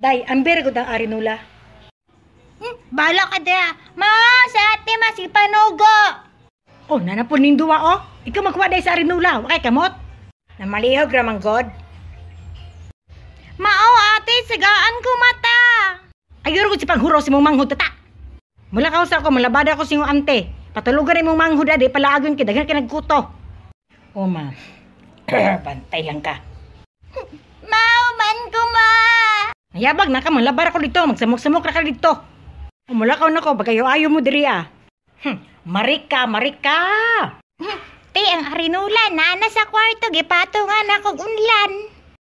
Day, ang very good arinula. Hmm, bala ka da. Ah. Ma, sa ate masipanogo. Oh, nanapon ning duwa oh. Ikaw magkuha day sa arinula. Wakay kamot. Namalihog ramang god. Mao ate, sigaan ko mata. Ayun ko si panghuro si mong manghod ta. Mula ka sa ako, malabada ko si mong ante. Patulogan ni mong manghod ade, palaagon kita. Ganyan ka nagkuto. Oh ma, pantay lang ka. Ayabag na ka, labar ako dito. Magsamok-samok na ka dito. ka na ko, bagayo ayo mo diri ah. Hm, marika, marika! Hm, te, ang arinula na, nasa kwarto, gipatungan akong unlan.